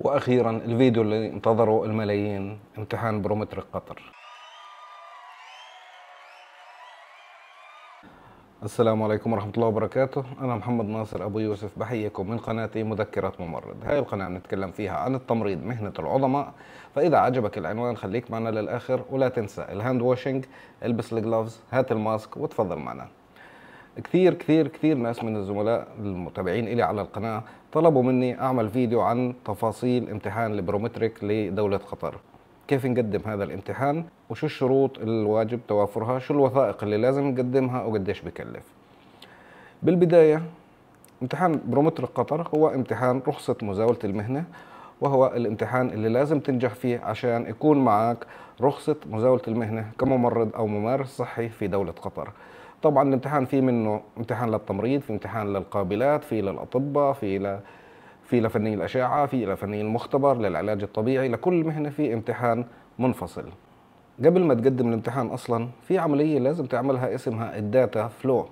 واخيرا الفيديو اللي انتظره الملايين امتحان برومتر قطر السلام عليكم ورحمة الله وبركاته أنا محمد ناصر أبو يوسف بحييكم من قناتي مذكرات ممرض هاي القناة بنتكلم فيها عن التمريض مهنة العظماء فإذا عجبك العنوان خليك معنا للآخر ولا تنسى الهاند واشنج البس الجلوفز هات الماسك وتفضل معنا كثير كثير كثير ناس من الزملاء المتابعين إلي على القناة طلبوا مني أعمل فيديو عن تفاصيل امتحان البرومتريك لدولة قطر كيف نقدم هذا الامتحان وشو الشروط الواجب توافرها شو الوثائق اللي لازم نقدمها وقديش بكلف بالبداية امتحان برومتريك قطر هو امتحان رخصة مزاولة المهنة وهو الامتحان اللي لازم تنجح فيه عشان يكون معك رخصة مزاولة المهنة كممرض أو ممارس صحي في دولة قطر طبعا الامتحان فيه منه امتحان للتمريض في امتحان للقابلات في للاطباء في ل... في لفني الاشعه في لفني المختبر للعلاج الطبيعي لكل مهنه في امتحان منفصل قبل ما تقدم الامتحان اصلا في عمليه لازم تعملها اسمها الداتا فلو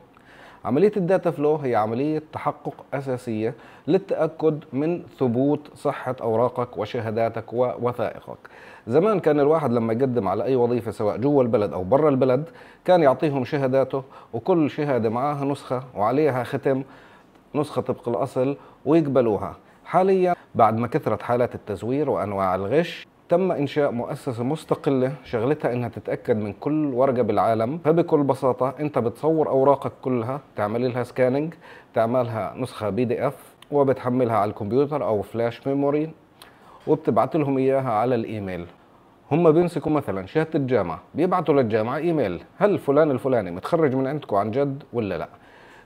عملية الداتا فلو هي عملية تحقق أساسية للتأكد من ثبوت صحة أوراقك وشهاداتك ووثائقك زمان كان الواحد لما يقدم على أي وظيفة سواء جوا البلد أو برا البلد كان يعطيهم شهاداته وكل شهادة معاها نسخة وعليها ختم نسخة طبق الأصل ويقبلوها حاليا بعد ما كثرت حالات التزوير وأنواع الغش تم انشاء مؤسسه مستقله شغلتها انها تتاكد من كل ورقه بالعالم فبكل بساطه انت بتصور اوراقك كلها تعمل لها سكاننج تعملها نسخه بي دي اف وبتحملها على الكمبيوتر او فلاش ميموري وبتبعت لهم اياها على الايميل هم بيمسكوا مثلا شهاده الجامعه بيبعتوا للجامعه ايميل هل فلان الفلاني متخرج من عندكم عن جد ولا لا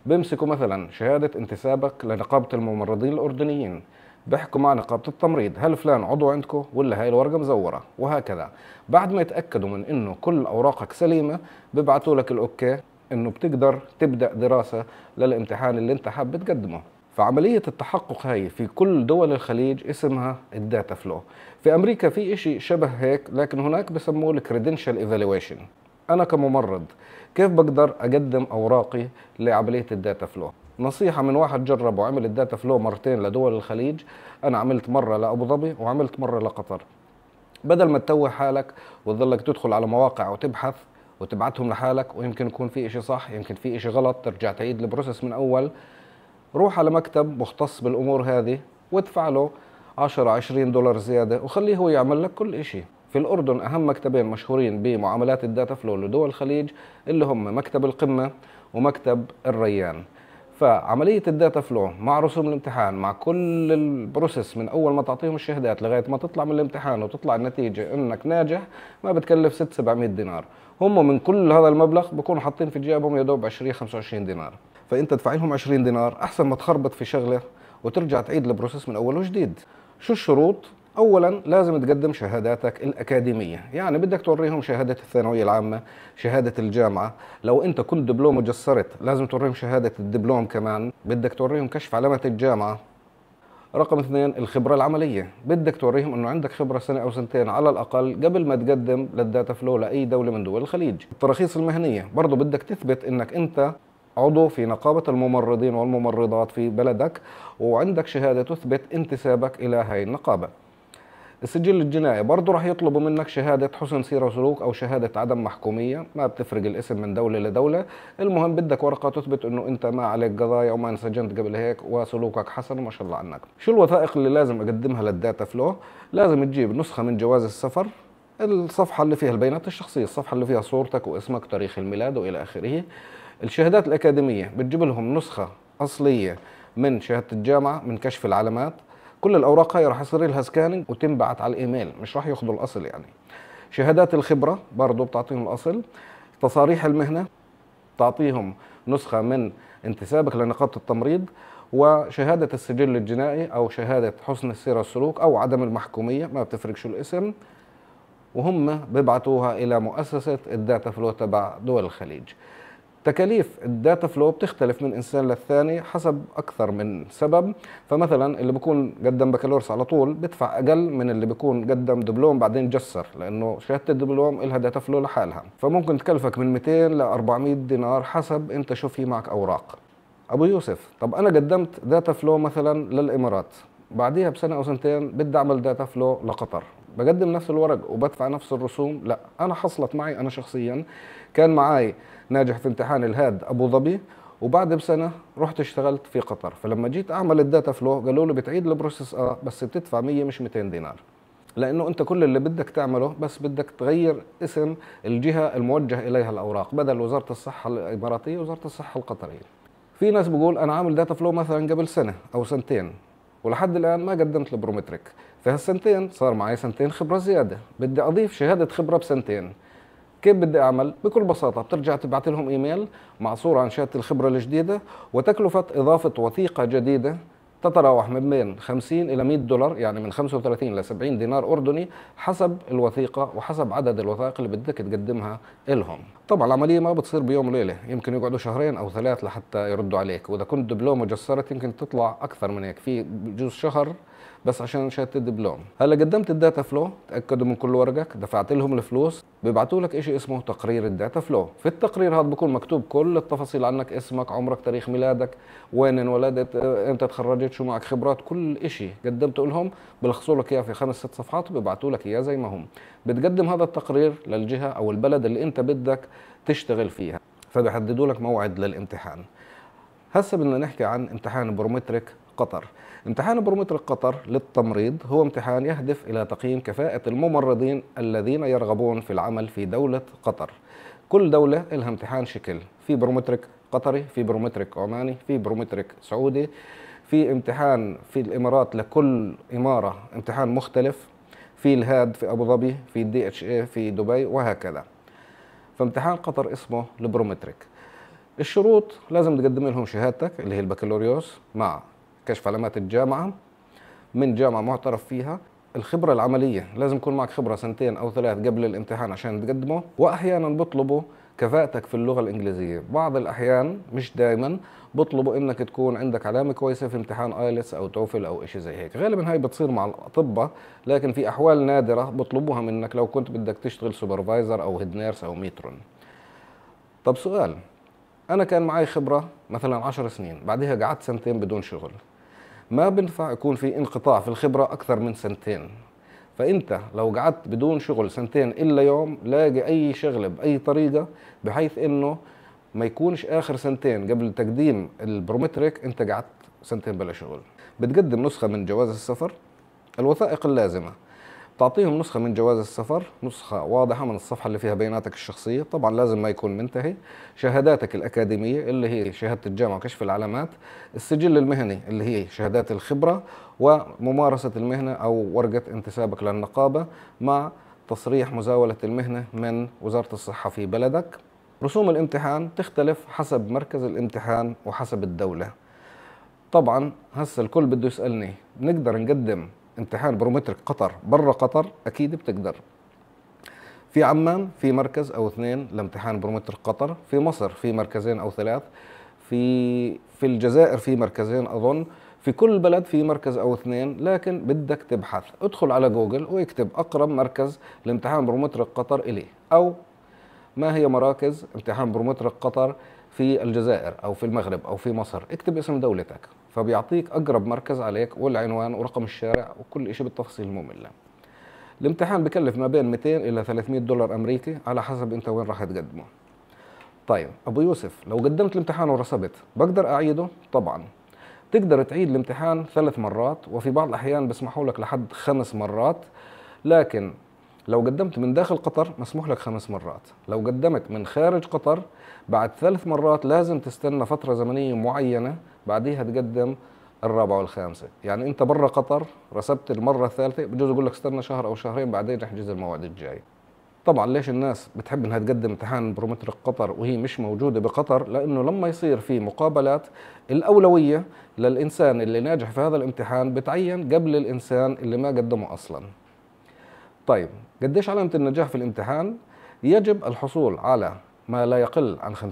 بيمسكوا مثلا شهاده انتسابك لنقابه الممرضين الاردنيين بيحكوا مع نقابه التمريض هل فلان عضو عندكم ولا هاي الورقه مزوره وهكذا بعد ما يتاكدوا من انه كل اوراقك سليمه ببعثوا لك الاوكي انه بتقدر تبدا دراسه للامتحان اللي انت حاب تقدمه فعملية التحقق هاي في كل دول الخليج اسمها الداتا فلو في أمريكا في إشي شبه هيك لكن هناك بسموه الكريدنشال ايفالويشن أنا كممرض كيف بقدر أقدم أوراقي لعملية الداتا فلو نصيحه من واحد جرب وعمل الداتا فلو مرتين لدول الخليج انا عملت مره لابو ظبي وعملت مره لقطر بدل ما تتوه حالك وتظلك تدخل على مواقع وتبحث وتبعتهم لحالك ويمكن يكون في إشي صح يمكن في إشي غلط ترجع تعيد البروسس من أول روح على مكتب مختص بالأمور هذه وادفع له 10 20 دولار زيادة وخليه هو يعمل لك كل إشي في الأردن أهم مكتبين مشهورين بمعاملات الداتا فلو لدول الخليج اللي هم مكتب القمة ومكتب الريان فعملية الداتا فلو مع رسوم الامتحان مع كل البروسيس من أول ما تعطيهم الشهادات لغاية ما تطلع من الامتحان وتطلع النتيجة إنك ناجح ما بتكلف 6 700 دينار هم من كل هذا المبلغ بكونوا حاطين في جيبهم يا دوب 20 25 دينار فأنت تدفع لهم 20 دينار أحسن ما تخربط في شغلة وترجع تعيد البروسيس من أول وجديد شو الشروط اولا لازم تقدم شهاداتك الاكاديميه يعني بدك توريهم شهاده الثانويه العامه شهاده الجامعه لو انت كنت دبلوم وجسرت لازم توريهم شهاده الدبلوم كمان بدك توريهم كشف علامه الجامعه رقم اثنين الخبرة العملية بدك توريهم انه عندك خبرة سنة او سنتين على الاقل قبل ما تقدم للداتا فلو لاي دولة من دول الخليج التراخيص المهنية برضه بدك تثبت انك انت عضو في نقابة الممرضين والممرضات في بلدك وعندك شهادة تثبت انتسابك الى هاي النقابة السجل الجنائي برضه راح يطلبوا منك شهادة حسن سيرة وسلوك أو شهادة عدم محكومية ما بتفرق الاسم من دولة لدولة المهم بدك ورقة تثبت أنه أنت ما عليك قضايا وما انسجنت قبل هيك وسلوكك حسن وما شاء الله عنك شو الوثائق اللي لازم أقدمها للداتا فلو لازم تجيب نسخة من جواز السفر الصفحة اللي فيها البيانات الشخصية الصفحة اللي فيها صورتك واسمك تاريخ الميلاد وإلى آخره الشهادات الأكاديمية بتجيب لهم نسخة أصلية من شهادة الجامعة من كشف العلامات كل الاوراق هاي راح يصير لها سكاننج وتنبعت على الايميل مش راح ياخذوا الاصل يعني شهادات الخبره برضه بتعطيهم الاصل تصاريح المهنه تعطيهم نسخه من انتسابك لنقابه التمريض وشهاده السجل الجنائي او شهاده حسن السيره السلوك او عدم المحكوميه ما بتفرق شو الاسم وهم بيبعتوها الى مؤسسه الداتا فلو تبع دول الخليج تكاليف الداتا فلو بتختلف من انسان للثاني حسب اكثر من سبب فمثلا اللي بيكون قدم بكالوريوس على طول بدفع اقل من اللي بيكون قدم دبلوم بعدين جسر لانه شهاده الدبلوم لها داتا فلو لحالها فممكن تكلفك من 200 ل 400 دينار حسب انت شو في معك اوراق ابو يوسف طب انا قدمت داتا فلو مثلا للامارات بعديها بسنه او سنتين بدي اعمل داتا فلو لقطر بقدم نفس الورق وبدفع نفس الرسوم لا انا حصلت معي انا شخصيا كان معي ناجح في امتحان الهاد ابو ظبي وبعد بسنه رحت اشتغلت في قطر فلما جيت اعمل الداتا فلو قالوا لي بتعيد البروسيس اه بس بتدفع 100 مش 200 دينار لانه انت كل اللي بدك تعمله بس بدك تغير اسم الجهه الموجه اليها الاوراق بدل وزاره الصحه الاماراتيه وزاره الصحه القطريه في ناس بقول انا عامل داتا فلو مثلا قبل سنه او سنتين ولحد الان ما قدمت البرومتريك في هالسنتين صار معي سنتين خبرة زيادة بدي أضيف شهادة خبرة بسنتين كيف بدي اعمل؟ بكل بساطه بترجع تبعت لهم ايميل مع صوره عن شهاده الخبره الجديده وتكلفه اضافه وثيقه جديده تتراوح من بين 50 الى 100 دولار يعني من 35 ل 70 دينار اردني حسب الوثيقه وحسب عدد الوثائق اللي بدك تقدمها لهم. طبعا العمليه ما بتصير بيوم وليله، يمكن يقعدوا شهرين او ثلاث لحتى يردوا عليك، واذا كنت دبلوم وجسرت يمكن تطلع اكثر من هيك، في بجوز شهر بس عشان شهاده الدبلوم هلا قدمت الداتا فلو تاكدوا من كل ورقك دفعت لهم الفلوس بيبعتوا لك شيء اسمه تقرير الداتا فلو في التقرير هذا بكون مكتوب كل التفاصيل عنك اسمك عمرك تاريخ ميلادك وين انولدت انت آه، تخرجت شو معك خبرات كل شيء قدمته لهم بلخصوا لك اياه في خمس ست صفحات وبيبعتوا لك اياه زي ما هم بتقدم هذا التقرير للجهه او البلد اللي انت بدك تشتغل فيها فبيحددوا لك موعد للامتحان هسه بدنا نحكي عن امتحان برومتريك قطر امتحان برومتر قطر للتمريض هو امتحان يهدف إلى تقييم كفاءة الممرضين الذين يرغبون في العمل في دولة قطر كل دولة لها امتحان شكل في برومترك قطري في برومترك عماني في برومترك سعودي في امتحان في الامارات لكل اماره امتحان مختلف في الهاد في ابو ظبي في الدي اتش اي في دبي وهكذا فامتحان قطر اسمه البرومتريك الشروط لازم تقدم لهم شهادتك اللي هي البكالوريوس مع كشف علامات الجامعة من جامعة معترف فيها الخبرة العملية لازم يكون معك خبرة سنتين أو ثلاث قبل الامتحان عشان تقدمه وأحيانا بطلبوا كفاءتك في اللغة الإنجليزية بعض الأحيان مش دائما بطلبوا إنك تكون عندك علامة كويسة في امتحان آيلتس أو توفل أو إشي زي هيك غالبا هاي بتصير مع الأطباء لكن في أحوال نادرة بطلبوها منك لو كنت بدك تشتغل سوبرفايزر أو هيد نيرس أو ميترون طب سؤال أنا كان معي خبرة مثلا 10 سنين بعدها قعدت سنتين بدون شغل ما بنفع يكون في انقطاع في الخبرة أكثر من سنتين فأنت لو قعدت بدون شغل سنتين إلا يوم لاقي أي شغلة بأي طريقة بحيث إنه ما يكونش آخر سنتين قبل تقديم البرومتريك أنت قعدت سنتين بلا شغل بتقدم نسخة من جواز السفر الوثائق اللازمة تعطيهم نسخة من جواز السفر نسخة واضحة من الصفحة اللي فيها بياناتك الشخصية طبعا لازم ما يكون منتهي شهاداتك الأكاديمية اللي هي شهادة الجامعة وكشف العلامات السجل المهني اللي هي شهادات الخبرة وممارسة المهنة أو ورقة انتسابك للنقابة مع تصريح مزاولة المهنة من وزارة الصحة في بلدك رسوم الامتحان تختلف حسب مركز الامتحان وحسب الدولة طبعا هسه الكل بده يسألني نقدر نقدم امتحان برومترك قطر برا قطر اكيد بتقدر في عمان في مركز او اثنين لامتحان برومتر قطر في مصر في مركزين او ثلاث في في الجزائر في مركزين اظن في كل بلد في مركز او اثنين لكن بدك تبحث ادخل على جوجل واكتب اقرب مركز لامتحان برومتر قطر اليه او ما هي مراكز امتحان برومتر قطر في الجزائر او في المغرب او في مصر اكتب اسم دولتك فبيعطيك اقرب مركز عليك والعنوان ورقم الشارع وكل شيء بالتفصيل الممله الامتحان بكلف ما بين 200 الى 300 دولار امريكي على حسب انت وين راح تقدمه طيب ابو يوسف لو قدمت الامتحان ورسبت بقدر اعيده طبعا تقدر تعيد الامتحان ثلاث مرات وفي بعض الاحيان بيسمحوا لك لحد خمس مرات لكن لو قدمت من داخل قطر مسموح لك خمس مرات لو قدمت من خارج قطر بعد ثلاث مرات لازم تستنى فترة زمنية معينة بعديها تقدم الرابعة والخامسة يعني أنت برا قطر رسبت المرة الثالثة بجوز يقول لك استنى شهر أو شهرين بعدين نحجز الموعد الجاي طبعا ليش الناس بتحب انها تقدم امتحان برومتريك قطر وهي مش موجوده بقطر لانه لما يصير في مقابلات الاولويه للانسان اللي ناجح في هذا الامتحان بتعين قبل الانسان اللي ما قدمه اصلا طيب قديش علامة النجاح في الامتحان؟ يجب الحصول على ما لا يقل عن 50%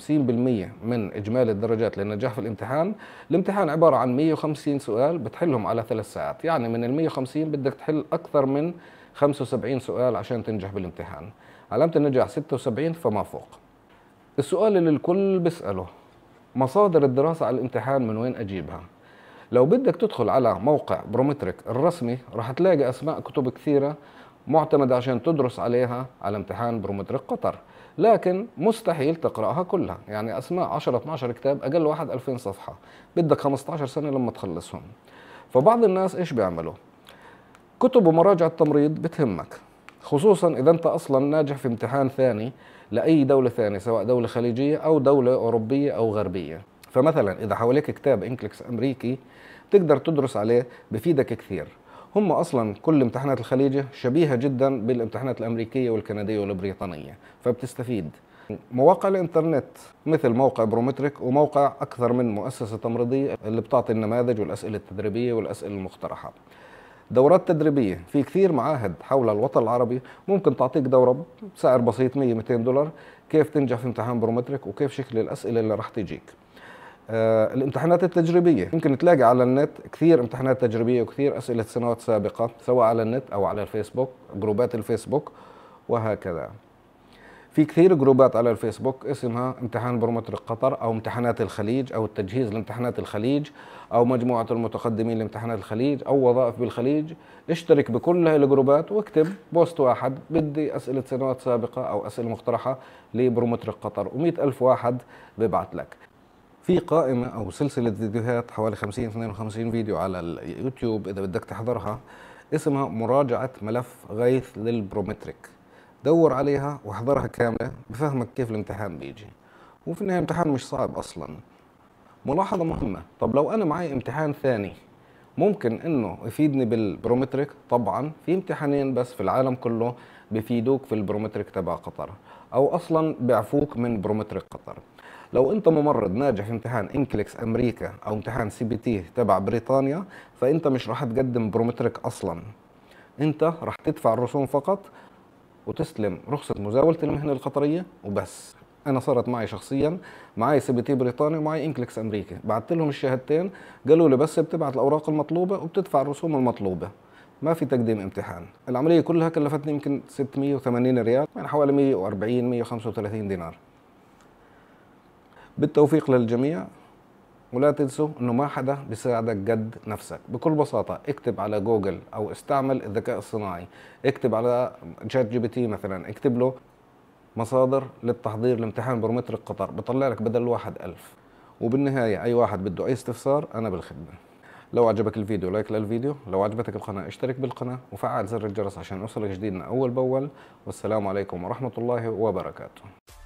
من إجمالي الدرجات للنجاح في الامتحان الامتحان عبارة عن 150 سؤال بتحلهم على ثلاث ساعات يعني من ال 150 بدك تحل أكثر من 75 سؤال عشان تنجح بالامتحان علامة النجاح 76 فما فوق السؤال اللي الكل بيسأله مصادر الدراسة على الامتحان من وين أجيبها لو بدك تدخل على موقع برومتريك الرسمي راح تلاقي أسماء كتب كثيرة معتمدة عشان تدرس عليها على امتحان برومتريك قطر لكن مستحيل تقراها كلها يعني اسماء 10 12 كتاب اقل واحد 2000 صفحه بدك 15 سنه لما تخلصهم فبعض الناس ايش بيعملوا كتب ومراجع التمريض بتهمك خصوصا اذا انت اصلا ناجح في امتحان ثاني لاي دوله ثانيه سواء دوله خليجيه او دوله اوروبيه او غربيه فمثلا اذا حواليك كتاب انكليكس امريكي تقدر تدرس عليه بفيدك كثير هم اصلا كل امتحانات الخليجه شبيهه جدا بالامتحانات الامريكيه والكنديه والبريطانيه فبتستفيد مواقع الانترنت مثل موقع برومتريك وموقع اكثر من مؤسسه تمريضيه اللي بتعطي النماذج والاسئله التدريبيه والاسئله المقترحه دورات تدريبيه في كثير معاهد حول الوطن العربي ممكن تعطيك دوره بسعر بسيط 100 200 دولار كيف تنجح في امتحان برومتريك وكيف شكل الاسئله اللي راح تجيك آه، الامتحانات التجريبيه يمكن تلاقي على النت كثير امتحانات تجريبيه وكثير اسئله سنوات سابقه سواء على النت او على الفيسبوك جروبات الفيسبوك وهكذا في كثير جروبات على الفيسبوك اسمها امتحان برومتر قطر او امتحانات الخليج او التجهيز لامتحانات الخليج او مجموعه المتقدمين لامتحانات الخليج او وظائف بالخليج اشترك بكل هاي الجروبات واكتب بوست واحد بدي اسئله سنوات سابقه او اسئله مقترحه لبرومتر قطر و ألف واحد ببعث لك في قائمة أو سلسلة فيديوهات حوالي 50 52 فيديو على اليوتيوب إذا بدك تحضرها اسمها مراجعة ملف غيث للبرومتريك دور عليها واحضرها كاملة بفهمك كيف الامتحان بيجي وفي النهاية الامتحان مش صعب أصلا ملاحظة مهمة طب لو أنا معي امتحان ثاني ممكن انه يفيدني بالبرومتريك طبعا في امتحانين بس في العالم كله بفيدوك في البرومتريك تبع قطر او اصلا بيعفوك من برومتريك قطر لو انت ممرض ناجح في امتحان انكليكس امريكا او امتحان سي بي تي تبع بريطانيا فانت مش راح تقدم برومتريك اصلا انت راح تدفع الرسوم فقط وتسلم رخصه مزاوله المهنه القطريه وبس انا صارت معي شخصيا معي سي بي تي بريطاني ومعي انكليكس امريكي بعثت لهم الشهادتين قالوا لي بس بتبعت الاوراق المطلوبه وبتدفع الرسوم المطلوبه ما في تقديم امتحان العمليه كلها كلفتني يمكن 680 ريال يعني حوالي 140 135 دينار بالتوفيق للجميع ولا تنسوا انه ما حدا بيساعدك قد نفسك بكل بساطه اكتب على جوجل او استعمل الذكاء الصناعي اكتب على شات جي بي تي مثلا اكتب له مصادر للتحضير لامتحان برومتر قطر بطلع لك بدل واحد ألف وبالنهاية أي واحد بده أي استفسار أنا بالخدمة لو عجبك الفيديو لايك للفيديو لو عجبتك القناة اشترك بالقناة وفعل زر الجرس عشان يوصلك جديدنا أول بأول والسلام عليكم ورحمة الله وبركاته